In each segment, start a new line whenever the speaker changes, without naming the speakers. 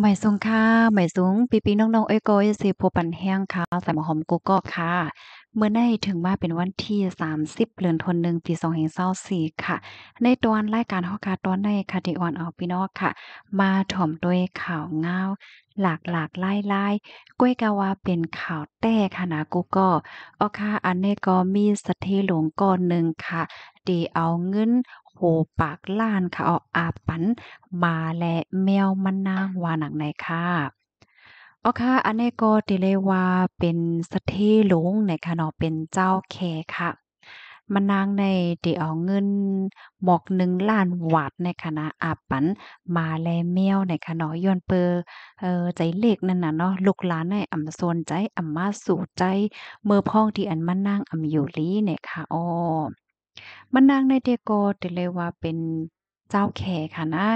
หม่สูงค่ะหม่สูงปีปีน้องๆเอ้ยโกยสิพบปันแห้งค่ะใส่หมอหอมกูก็ค่ะ เมื่อได้ถึงมาเป็นวันที่ 30เดือนธันวาคมปี2 5ี4ค่ะ ในตอนรายการฮอกาตอนในคาดิออนออกพี่นอกค่ะ มาถ่อมด้วยข่าวเงาหลากหลากไล่ไล่กล้วยกาวาเป็นข่าวแต้ค่ะนะกูก็ออค่ะอันนี้ก็มีสถิหลวงก้อนหนึ่งค่ะดีเอาเงินโพปากล้านค่ะเอาอาปัน มาและแมวมันนางวานังไหนค่ะอ๋อค่ะอันนี้ก็ติเลยว่าเป็นสเทหลงในค่ะเนาะเป็นเจ้าแคค่ะมันนางในตีเอาเงินหมอกหนึ่งล้านวัดในคณะอาปัน มาแลเมียวในคณะย้อนเปอเออใจเล็กนั่นน่ะเนาะลูกหลานในอ่ำโซนใจอำมาสู่ใจเมื่อพ้องที่อันมันนางอำอยู่ลีในค่ะอ้อมันนางในเดโกเดเลยว่าเป็นเจ้าแขกค่ะนะ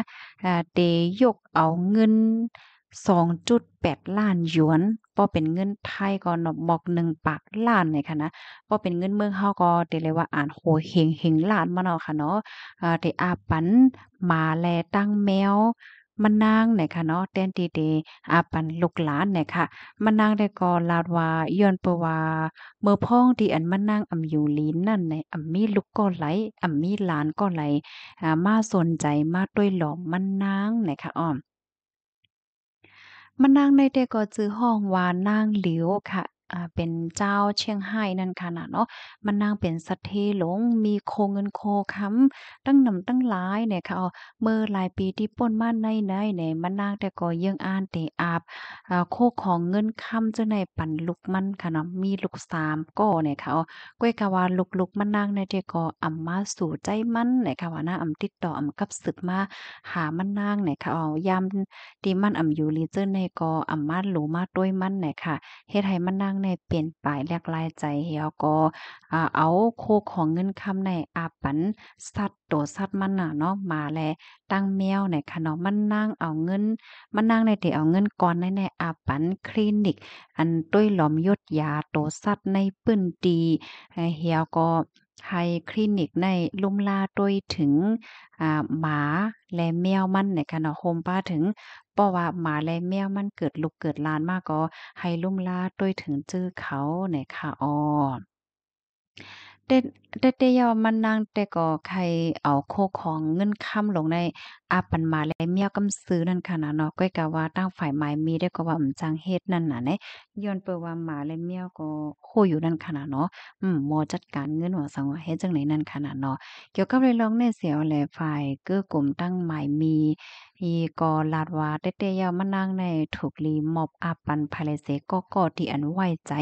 เดยกเอาเงิน2.8ล้านหยวนป้อเป็นเงินไทยก็นบอก1ปากล้านเลยค่ะนะป้อเป็นเงินเมืองเฮาก็เดเลยว่าอ่านโหเฮงเฮงล้านมาเนาะค่ะเนาะเดอาปันมาแลตั้งแมวมันนางไหนค่ะเนาะแตนตีเดอาปันลูกหลานไหนค่ะ มันนางได้กอลาดว่าย้อนเปว่าเมื่อพ้องที่อันมันนางอำอยู่ลิ้นนั่นไหนอำมีลูกก็ไหล อำมีหลานก็ไหลอ่ามาสนใจมาด้วยหลอมมันนางไหนค่ะอ้อม มันนางในแต่ก็จื้อห้องว่านางเหลียวค่ะ่าเป็นเจ้าเชียงไฮ้นั่นค่ะนะเนาะมันนางเป็นสัต์เทหลงมีโคเงินโคคํำตั้งนำตั้งหลายเนี่ยค่ะเขาเมื่อหลายปีที่ป่นมาในในเนี่ยมันนางแต่ก็ยังอ่านเตอาบโคของเงินคำจะในปั่นลุกมันค่ะเนาะมีลูกสามก็เนี่ยค่ะเขาก้วยกาวาลุกๆมันนางในแต่ก็อำมาสู่ใจมันเนี่ยค่ะว่าน้าอำติดต่ออำกับศึกมา หามันนางเนี่ยค่ะเอายามที่มันอำอยู่ลีเจอในก็อำมาหลูมาด้วยมันเนี่ยค่ะ เฮ็ดให้มันนางในเปลี่ยนปลายแลกลายใจเฮียก็เอาโคของเงินคำในอาปันสัตว์โตสัตว์มันน่ะเนาะมาแลตั้งแมวในขนมมันนั่งเอาเงิน มันนั่งในเดเอาเงินก่อนในในอาปันคลินิก อันุ้วยหลอมยดยาโตสัตว์ในปื้นตีเฮียก็ให้คลินิกในลุ่มลาด้วยถึงหมาและแมวมันในคณะโฮมป้าถึง เพราะว่าหมาและแมวมันเกิดลูกเกิดลานมากก็ให้ลุ่มลาด้วยถึงจื่อเขาในค่ะอ๋อเด็ดเดยอวมันนางแต่ก็ใครเอาโคของเงินค่ำลงในอาปันมาและเมียวกำซื้อนั่นค่ะนะเนาะก้อยกะว่าตั้งฝ่ายหม้มีได้ก็ว่าอมจังเฮ็ดนั่นน่ะเนย้อนเปิว่าหมาและเมียวก็โคอยู่นั่นค่ะนะเนาะอืมมอจัดการเงินว่าสังว่าเฮ็ดจังไหนนั่นค่ะนะเนาะเกี่ยวกับเรื่องในเสียวแลฝ่ายเกื้อกลุ่มตั้งหม้มีอีกอลาดว่าเตเตยามานั่งในถูกลีมอบอับปันภายเลเสก็ก็ที่อันไว้ใจ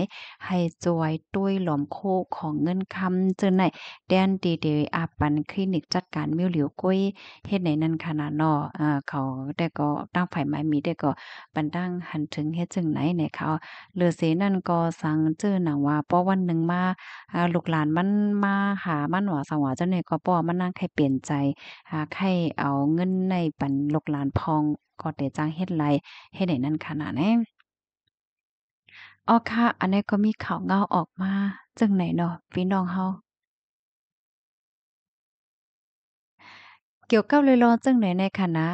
ให้จวยตุ้ยหลอมโคของเงินคำเจอในแดนดีเดยอับปันคลินิกจัดการมิวเหลียวก้ยเฮ็ดไหนนั่นขนาดนออ่อเขาได้ก็ตั้งฝ่ายไม้มีได้ก็ปันดั้งหันถึงเฮ็ดจึงไหนในเขาเลือเสนั่นก็สั่งเจอหนังว่าป้อวันหนึ่งมาอ่าลูกหลานมันมาหามันหว่าสังว่าเจ้าเนี่ยก็ป้อมานนั่งใครเปลี่ยนใจหาใครเอาเงินในปันลูกลานพองก็เตจ้างเฮ็ดไหลเฮ็ดไหนนั่นขนาดแน่ออค่ะ อันนี้ก็มีข่าวเงาออกมาจังไหนเนาะพี่น้องเฮา เกี่ยวกับเลยรอจังไหนในคณะ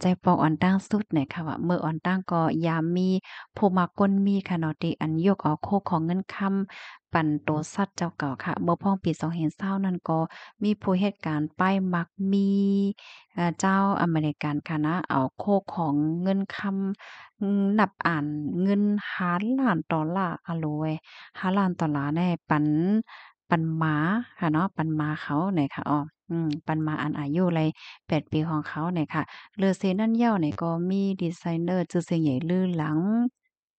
ใจปองอ่อนตั้งสุดเนี่ยค่ะว่าเมื่ออ่อนตั้งก็ยามมีผู้มาก้นมีค่ะนาะติอันยกออกโคของเงินคำปั่นโตสัตว์เจ้าเก่าค่ะเมื่อพ่องปีสองเห็นเศร้านั้นก็มีผู้เหตุการณ์ป้ายมักมี เจ้าอเมริกันค่ะนะเอาโคของเงินคำนับอ่านเงินหาล้านดอลลาร์อะโลยหาล้านดอลลาร์่นปั่นปันหมา ค่ะ เนาะปันหมาเขา ไหนค่ะอ๋อปันมาอันอายุเลยแปดปีของเขาหนี่ยค่ะเลอเซนั่นเย่าหนี่ก็มีดีไซเนอร์จือเสียงใหญ่ลื่นหลัง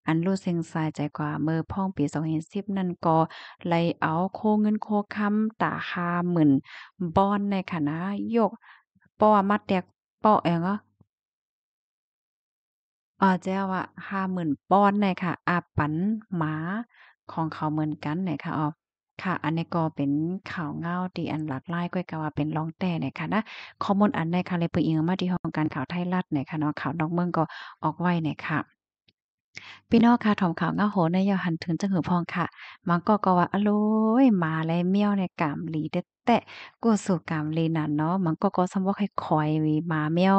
อันลู้เซงทราย ใจกว่า เมื่อพ่อง ปีสองเห็นสิบ นั่นก็ ไล เอาโคเงินโคคำตาคาเหมือนบอนในคณะยกป้อมาแตกป้อเองก็อ๋อเจ้าว่าห้าหมื่นปอนเนี่ยค่ะอาปันหมาของเขาเหมือนกันเนี่ยค่ะอ๋อค่ะ อันนี้ก็เป็นข่าวเงาตีอันหลากหลายก้อยกาว่าเป็นรองแต่เนี่ยค่ะนะข้อมูลอันในค่ะเลยเปิดอิงมาที่ห้องการข่าวไทยรัฐเนี่ยค่ะเนาะข่าวนอกเมืองก็ออกไว้เนี่ยค่ะ พี่น้องค่ะถมข่าวงาโหในยหันถึงจังหือพองค่ะ มันก็ก็ว่าอโลยมาเลยเมี่ยวในกามหลีเด็ดแต่กูสู่กามลีนั่นเนาะ มันก็ก็สมว่าค่อยคอยมาเมี่ยว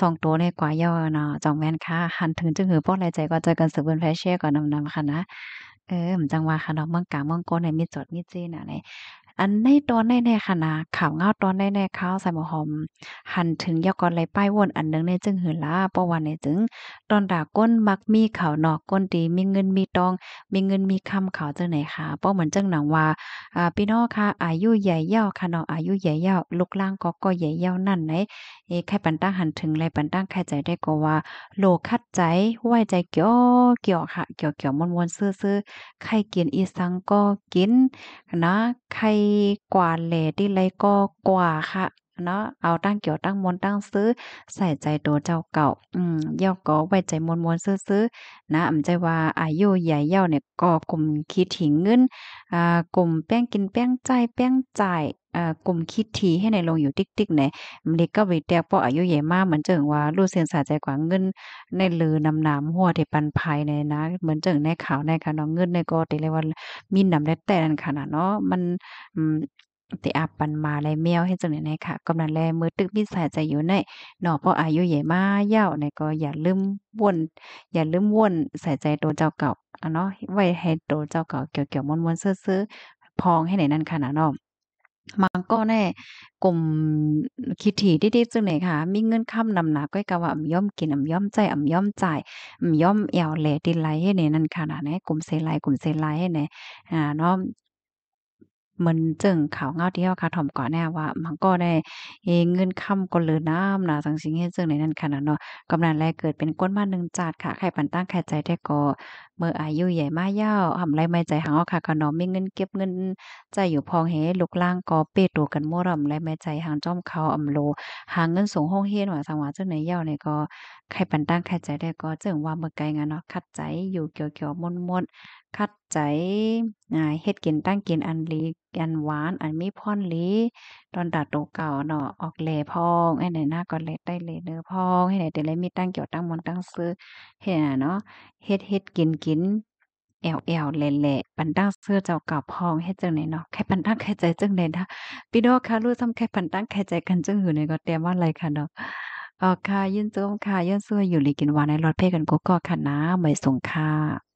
สองตัวในกว่าย่อเนาะจองแม่นค่ะ หันถึงจังหือพ้อนไรใจก็เจอกันสืบเ็นแฟเช่ก่อนนำๆค่ะนะเออจังว่าค่ะเนาะเมืองกลางเมืองโกในมีจดมีเจน่ะไนอันในตอนในแน่ค่ะนะข่าวเงาตอนในแน่ข้าวใส่หมอหอมหันถึงยอกอนไลยป้ายวนอันนึงในจึงหือล่าะวันในจึงตอนด่าก้นมักมีข่าวนอกก้นดีมีเงินมีตองมีเงินมีคำข่าวจังไหนค่ะราะเหมือนจังหนังว่าอ่าพี่น้องค่ะอายุใหญ่เย่าค่ะเนาะอายุใหญ่เย่าลูกล่างก็ก็ใหญ่เย่านั่นไหนเอ้ใครปันตั้งหันถึงไรปันตั้งใครใจได้ก็ว่าโลคัดใจไหวใจเกี่ยวเกี่ยวค่ะ เกี่ยวเกี่ยวมวนๆซื่อๆใครกินอีสังก็กินนะใครกว่าเหลที่ไรก็กว่าค่ะเนาะเอาตั้งเกี่ยวตั้งมนตั้งซื้อใส่ใจตัวเจ้าเก่า อืมเย่าก็ไว้ใจมนมนซื้อซื้อนะอำใจว่าอายุใหญ่เย่าเนี่ยก็กลุ่มคิดถิงเงินอ่ากลุ่มแป้งกินแป้งใจแป้งจ่ายกลุ่มคิดทีให้ในลงอยู่ติ๊กติ๊กี่นมันเด็กก็ไปเตเพออายุใหญ่มากเหมือนเจิงว่าลูกเสียนสาใจกว่าเงิน ในลือนำนามหัวเทปันภายในนะเหมือนเจิงในข่าวในค่ะเนาะเงินในก็ติเลยว่ามีนนำได้แต่นขนาดเนาะมันติอาปันมาในเมียวให้จังไหนค่ะกำนังแลมือตึกมิสายใจอยู่ในหนอเพราะอายุใหญ่มาเย่าในก็อย่าลืมวนอย่าลืมวนใส่ใจตัวเจ้าเก่าอ่ะเนาะไว้ให้ตัวเจ้าเก่าเกี่ยวเกี่ยวมวนมวนซื้อซื้อพองให้ไหนนั่นค่ะนะน้อมันก็แน่กลุ่มคิดถี่ดีๆจังไหนค่ะมีเงินค่ำนำหนาก้อยกะว่าอ่ำย่อมกินอ่ำย่อมใจอ่ำย่อมจ่ายอ่ำย่อมเอวแหลดินไหลให้หนนั่นค่ะนะกลุ่มเซไลกลุ่มเซไลให้หนอ่าเนาะมันจึงข่าวเงาที่เฮาคาถ่อมก่อนแน่ว่ามันก็ได้เงินคำำก็เลยน้ำานะสังสิเให้จึงในนั้นค่ะนะเนาะกำนันแรกเกิดเป็นก้นมานึงจัดค่ะใครปันตั้งแค่ใจแท้ก็เมื่ออายุใหญ่มายาทอไรไม่ใจหางค่ะก็นอะมีเงินเก็บเงินใจอยู่พองเฮลูกล่างก็เปตัวกันมั่วรำไรไม่ใจหางจ้อมเขาอำโลหางเงินสูงห้องเฮนดว่าสังว่าจังในนยาเนี่ก็ใครปันตั้งแค่ใจแท้ก็ จึงว่าเมื่อไกลงานเนาะคัดใจอยู่เกี่ยวเกี่ยวมนนคัดใจเฮ็ดกินตั้งกินอันลีกันหวาน อันมีพรลีตอนดาดโตเก่าเนาะออกเลพองไอ้ไหนหน้าก็เลได้เลเนื้อพอง ให้ไหนแต่เลยมีตั้งเกี่ยวตั้งมนตั้งซื้อเห็ดเนาะเฮ็ดเฮ็ดกินกิน แอวแอวเละเละปันตั้งเสื้อเจ้าเก่าพองให้เจ้าไหนเนาะแค่ปันตั้งแค่ใจเจ้าไหนนะพี่น้องค่ะรู้ซ้ำแค่ปันตั้งแค่ใจกันเจ้าอยู่ในก็เตรียมว่าอะไรค่ะเนาะอ๋อค่ะยื่นจมค่ะยื่นเสื้ออยู่ลีกินวานในรถเพ่กันกุ๊กก็ค่ะนะไม่ส่งค่ะ